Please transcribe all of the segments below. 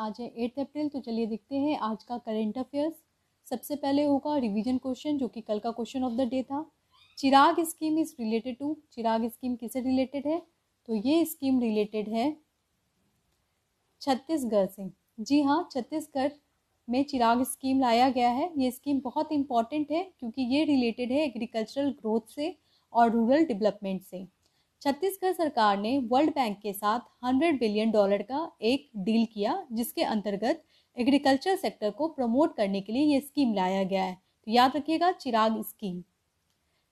आज है एट्थ अप्रैल तो चलिए देखते हैं आज का करेंट अफेयर्स सबसे पहले होगा रिवीजन क्वेश्चन जो कि कल का क्वेश्चन ऑफ द डे था Chirag scheme is related to Chirag scheme किसे रिलेटेड है तो ये स्कीम रिलेटेड है छत्तीसगढ़ से जी हाँ छत्तीसगढ़ में चिराग स्कीम लाया गया है ये स्कीम बहुत इंपॉर्टेंट है क्योंकि ये रिलेटेड है एग्रीकल्चरल ग्रोथ से और रूरल डेवलपमेंट से छत्तीसगढ़ सरकार ने वर्ल्ड बैंक के साथ 100 बिलियन डॉलर का एक डील किया जिसके अंतर्गत एग्रीकल्चर सेक्टर को प्रमोट करने के लिए ये स्कीम लाया गया है तो याद रखिएगा चिराग स्कीम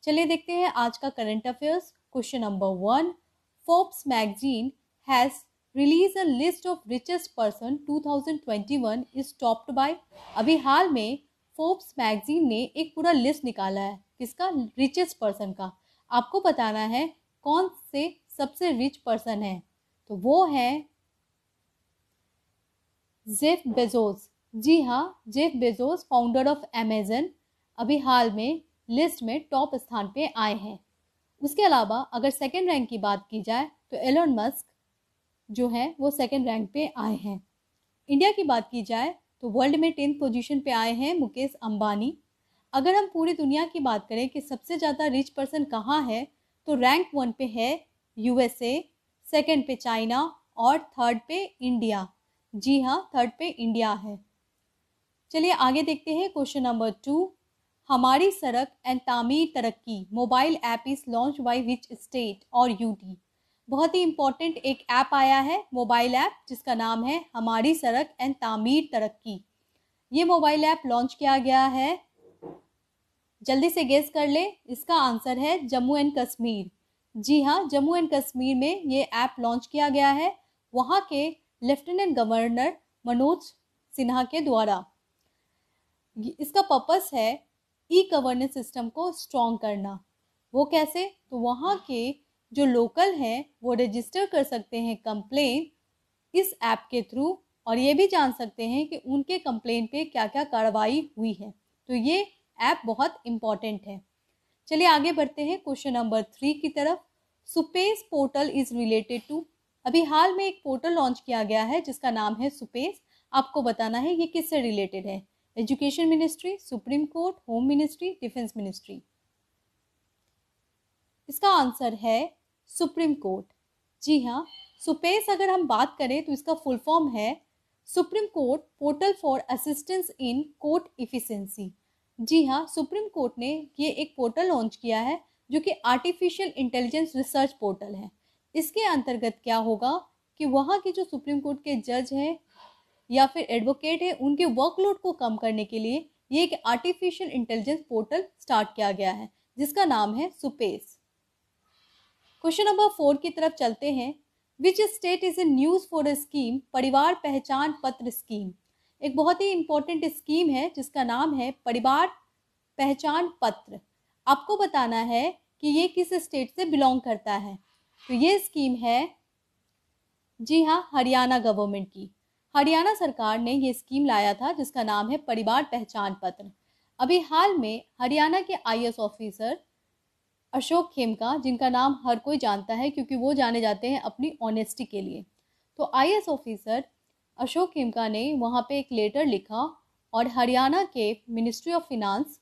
चलिए देखते हैं आज का current affairs question number one Forbes magazine has release a list of richest person 2021 is topped by अभी हाल में फोर्ब्स मैगजीन ने एक पूरा लिस्ट निकाला है किसका रिचेस्ट पर्सन का आपको बताना है कौन से सबसे रिच पर्सन है तो वो है जेफ बेजोस जी हाँ Jeff Bezos founder of Amazon अभी हाल में लिस्ट में टॉप स्थान पे आए हैं उसके अलावा अगर सेकेंड रैंक की बात की जाए तो एलोन मस्क जो है वो सेकेंड रैंक पे आए हैं इंडिया की बात की जाए तो वर्ल्ड में टेंथ पोजीशन पे आए हैं मुकेश अंबानी अगर हम पूरी दुनिया की बात करें कि सबसे ज़्यादा रिच पर्सन कहाँ है तो रैंक वन पे है यूएसए सेकंड पे चाइना और थर्ड पे इंडिया जी हाँ थर्ड पे इंडिया है चलिए आगे देखते हैं क्वेश्चन नंबर टू हमारी सड़क and Tamir Tarakki mobile app is launch by which state और यूटी बहुत ही इम्पोर्टेंट एक ऐप आया है मोबाइल ऐप जिसका नाम है हमारी सड़क एंड तामीर तरक्की ये मोबाइल ऐप लॉन्च किया गया है जल्दी से गेस कर ले इसका आंसर है जम्मू एंड कश्मीर जी हाँ जम्मू एंड कश्मीर में ये ऐप लॉन्च किया गया है वहाँ के लेफ्टिनेंट गवर्नर मनोज सिन्हा के द्वारा इसका पर्पस है ई गवर्नेंस सिस्टम को स्ट्रॉन्ग करना वो कैसे तो वहाँ के जो लोकल हैं वो रजिस्टर कर सकते हैं कंप्लेन इस ऐप के थ्रू और ये भी जान सकते हैं कि उनके कंप्लेन पे क्या क्या कार्रवाई हुई है तो ये ऐप बहुत इंपॉर्टेंट है चलिए आगे बढ़ते हैं क्वेश्चन नंबर थ्री की तरफ SUPACE portal is related to अभी हाल में एक पोर्टल लॉन्च किया गया है जिसका नाम है सुपेस आपको बताना है ये किससे रिलेटेड है education ministry supreme court home ministry defence ministry इसका आंसर है सुप्रीम कोर्ट जी हाँ सुपेस अगर हम बात करें तो इसका फुल फॉर्म है supreme court portal for assistance in court efficiency जी हाँ सुप्रीम कोर्ट ने ये एक पोर्टल लॉन्च किया है जो कि आर्टिफिशियल इंटेलिजेंस रिसर्च पोर्टल है इसके अंतर्गत क्या होगा कि वहाँ के जो सुप्रीम कोर्ट के जज हैं या फिर एडवोकेट हैं उनके वर्कलोड को कम करने के लिए ये एक आर्टिफिशियल इंटेलिजेंस पोर्टल स्टार्ट किया गया है जिसका नाम है सुपेस क्वेश्चन नंबर फोर की तरफ चलते हैं which state is a news for a scheme परिवार पहचान पत्र स्कीम एक बहुत ही इम्पोर्टेंट स्कीम है जिसका नाम है परिवार पहचान पत्र आपको बताना है कि ये किस स्टेट से बिलोंग करता है तो ये स्कीम है जी हाँ हरियाणा गवर्नमेंट की हरियाणा सरकार ने ये स्कीम लाया था जिसका नाम है परिवार पहचान पत्र अभी हाल में हरियाणा के आईएएस ऑफिसर अशोक खेमका जिनका नाम हर कोई जानता है क्योंकि वो जाने जाते हैं अपनी ऑनेस्टी के लिए तो आईएएस ऑफिसर अशोक किमका ने वहाँ पे एक लेटर लिखा और हरियाणा के मिनिस्ट्री ऑफ फिनांस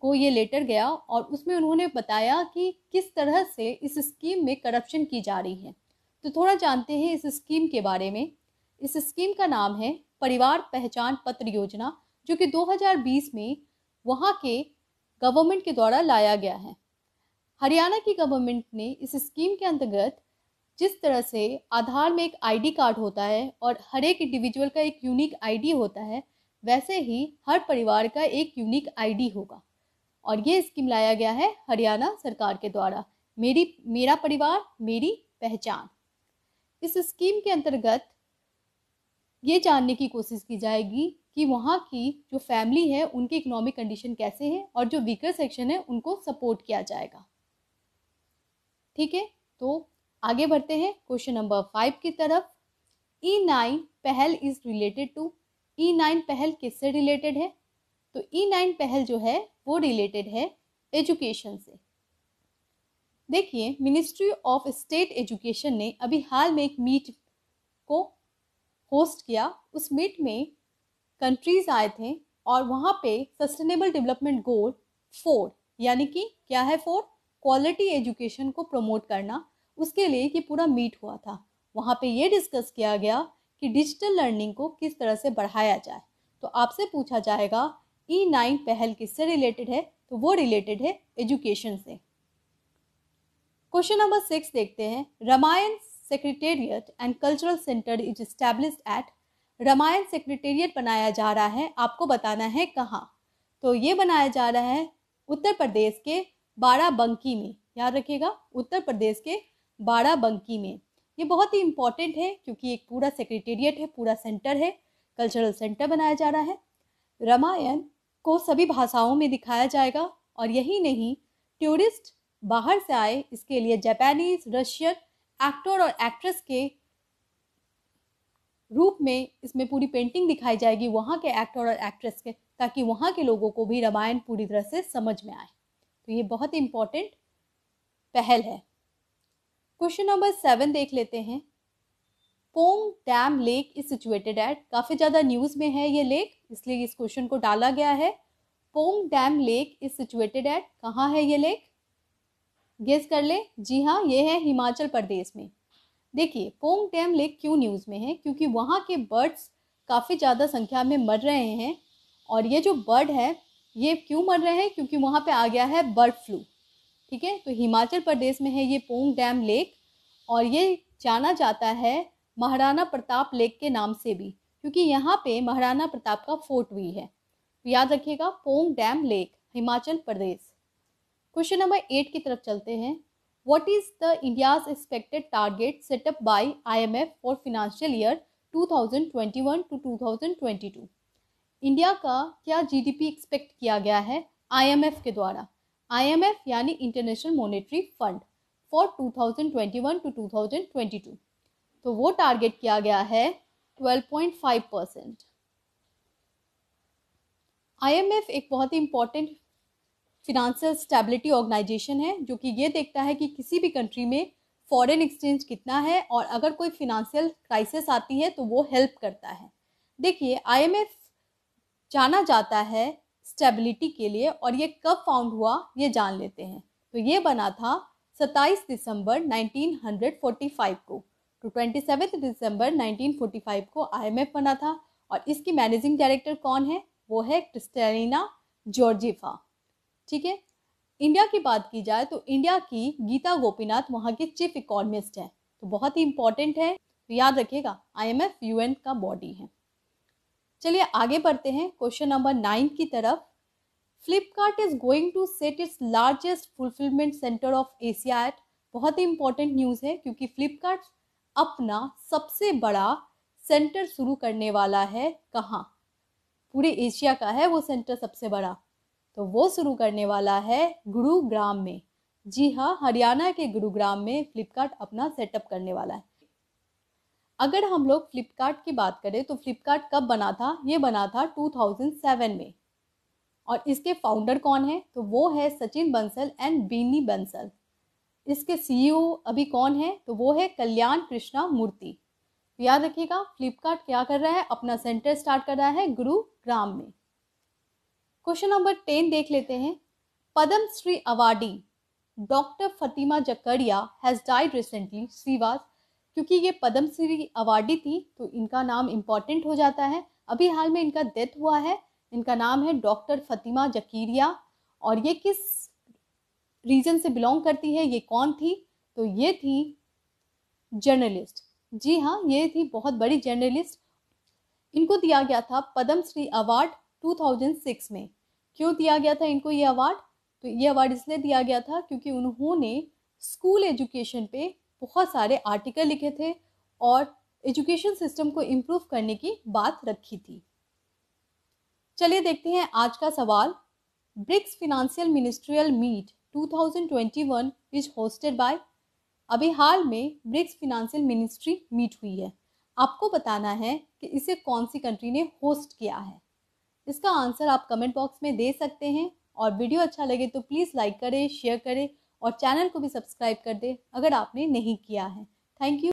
को ये लेटर गया और उसमें उन्होंने बताया कि किस तरह से इस स्कीम में करप्शन की जा रही है तो थोड़ा जानते हैं इस स्कीम के बारे में इस स्कीम का नाम है परिवार पहचान पत्र योजना जो कि 2020 में वहाँ के गवर्नमेंट के द्वारा लाया गया है हरियाणा की गवर्नमेंट ने इस स्कीम के अंतर्गत जिस तरह से आधार में एक आईडी कार्ड होता है और हर एक इंडिविजुअल का एक यूनिक आईडी होता है वैसे ही हर परिवार का एक यूनिक आईडी होगा और ये स्कीम लाया गया है हरियाणा सरकार के द्वारा मेरी मेरा परिवार मेरी पहचान इस स्कीम के अंतर्गत ये जानने की कोशिश की जाएगी कि वहाँ की जो फैमिली है उनकी इकोनॉमिक कंडीशन कैसे है और जो वीकर सेक्शन है उनको सपोर्ट किया जाएगा ठीक है तो आगे बढ़ते हैं क्वेश्चन नंबर फाइव की तरफ ई e नाइन पहल is related to e nine पहल किससे रिलेटेड है तो ई e नाइन पहल जो है वो रिलेटेड है एजुकेशन से देखिए मिनिस्ट्री ऑफ स्टेट एजुकेशन ने अभी हाल में एक मीट को होस्ट किया उस मीट में कंट्रीज आए थे और वहाँ पे सस्टेनेबल डेवलपमेंट गोल फोर यानी कि क्या है फोर क्वालिटी एजुकेशन को प्रमोट करना उसके लिए कि पूरा मीट हुआ था वहाँ पे ये डिस्कस किया गया कि डिजिटल लर्निंग को किस तरह से बढ़ाया जाए तो आपसे पूछा जाएगा ई e नाइन पहल किससे रिलेटेड है तो वो रिलेटेड है एजुकेशन से क्वेश्चन नंबर सिक्स देखते हैं Ramayana secretariat and cultural centre is establish at Ramayana secretariat बनाया जा रहा है आपको बताना है कहाँ तो ये बनाया जा रहा है उत्तर प्रदेश के बाराबंकी में याद रखिएगा उत्तर प्रदेश के बाराबंकी में ये बहुत ही इम्पॉर्टेंट है क्योंकि एक पूरा सेक्रेटेरिएट है पूरा सेंटर है कल्चरल सेंटर बनाया जा रहा है रामायण को सभी भाषाओं में दिखाया जाएगा और यही नहीं टूरिस्ट बाहर से आए इसके लिए जापानीज रशियन एक्टर और एक्ट्रेस के रूप में इसमें पूरी पेंटिंग दिखाई जाएगी वहाँ के एक्टर और एक्ट्रेस के ताकि वहाँ के लोगों को भी रामायण पूरी तरह से समझ में आए तो ये बहुत ही इम्पॉर्टेंट पहल है क्वेश्चन नंबर सेवन देख लेते हैं Pong dam lake is situated at काफ़ी ज़्यादा न्यूज़ में है ये लेक इसलिए इस क्वेश्चन को डाला गया है Pong dam lake is situated at कहाँ है ये लेक गेस कर ले जी हाँ ये है हिमाचल प्रदेश में देखिए पोंग डैम लेक क्यों न्यूज़ में है क्योंकि वहाँ के बर्ड्स काफ़ी ज़्यादा संख्या में मर रहे हैं और ये जो बर्ड है ये क्यों मर रहे हैं क्योंकि वहाँ पे आ गया है बर्ड फ्लू ठीक है तो हिमाचल प्रदेश में है ये पोंग डैम लेक और ये जाना जाता है महाराणा प्रताप लेक के नाम से भी क्योंकि यहाँ पे महाराणा प्रताप का फोर्ट भी है तो याद रखिएगा Pong dam lake Himachal Pradesh question number eight की तरफ चलते हैं what is the India's expected target setup by I M F for financial year two thousand twenty one to two India का क्या जीडीपी एक्सपेक्ट किया गया है एफ के द्वारा आईएमएफ यानी international monetary fund for 2021 to 2022 तो वो टारगेट किया गया है 12.5 परसेंट आईएमएफ एक बहुत ही इम्पॉर्टेंट फिनंशियल स्टेबिलिटी ऑर्गेनाइजेशन है जो कि ये देखता है कि किसी भी कंट्री में फॉरेन एक्सचेंज कितना है और अगर कोई फिनंशियल क्राइसिस आती है तो वो हेल्प करता है देखिए आईएमएफ जाना जाता है स्टेबिलिटी के लिए और ये कब फाउंड हुआ ये जान लेते हैं तो ये बना था 27 दिसंबर 1945 को तो 27 दिसंबर 1945 को आईएमएफ बना था और इसकी मैनेजिंग डायरेक्टर कौन है वो है क्रिस्टेलिना जॉर्जिफा ठीक है इंडिया की बात की जाए तो इंडिया की गीता गोपीनाथ वहाँ की चीफ इकोनॉमिस्ट है तो बहुत ही इंपॉर्टेंट है तो याद रखिएगा आईएमएफ यूएन का बॉडी है चलिए आगे बढ़ते हैं क्वेश्चन नंबर नाइन की तरफ Flipkart is going to set its largest fulfilment centre of Asia at बहुत ही इंपॉर्टेंट न्यूज़ है क्योंकि फ्लिपकार्ट अपना सबसे बड़ा सेंटर शुरू करने वाला है कहाँ पूरे एशिया का है वो सेंटर सबसे बड़ा तो वो शुरू करने वाला है गुरुग्राम में जी हाँ हरियाणा के गुरुग्राम में फ्लिपकार्ट अपना सेटअप करने वाला है अगर हम लोग फ्लिपकार्ट की बात करें तो फ्लिपकार्ट कब बना था ये बना था 2007 में और इसके फाउंडर कौन है तो वो है सचिन बंसल एंड बीनी बंसल इसके सीईओ e अभी कौन है तो वो है कल्याण कृष्णा मूर्ति तो याद रखिएगा फ्लिपकार्ट क्या कर रहा है अपना सेंटर स्टार्ट कर रहा है गुरुग्राम में क्वेश्चन नंबर टेन देख लेते हैं Padma Shri awardee doctor Fatima Zakaria has died recently सी क्योंकि ये पद्मश्री अवार्डी थी तो इनका नाम इम्पॉर्टेंट हो जाता है अभी हाल में इनका डेथ हुआ है इनका नाम है डॉक्टर फतिमा जकीरिया और ये किस रीजन से बिलोंग करती है ये कौन थी तो ये थी जर्नलिस्ट जी हाँ ये थी बहुत बड़ी जर्नलिस्ट इनको दिया गया था पद्मश्री अवार्ड 2006 में क्यों दिया गया था इनको ये अवार्ड तो ये अवार्ड इसलिए दिया गया था क्योंकि उन्होंने स्कूल एजुकेशन पे बहुत सारे आर्टिकल लिखे थे और एजुकेशन सिस्टम को इम्प्रूव करने की बात रखी थी चलिए देखते हैं आज का सवाल BRICS financial ministerial meet 2021 is hosted by अभी हाल में ब्रिक्स फिनेंशियल मिनिस्ट्री मीट हुई है आपको बताना है कि इसे कौन सी कंट्री ने होस्ट किया है इसका आंसर आप कमेंट बॉक्स में दे सकते हैं और वीडियो अच्छा लगे तो प्लीज़ लाइक करें शेयर करें और चैनल को भी सब्सक्राइब कर दें अगर आपने नहीं किया है थैंक यू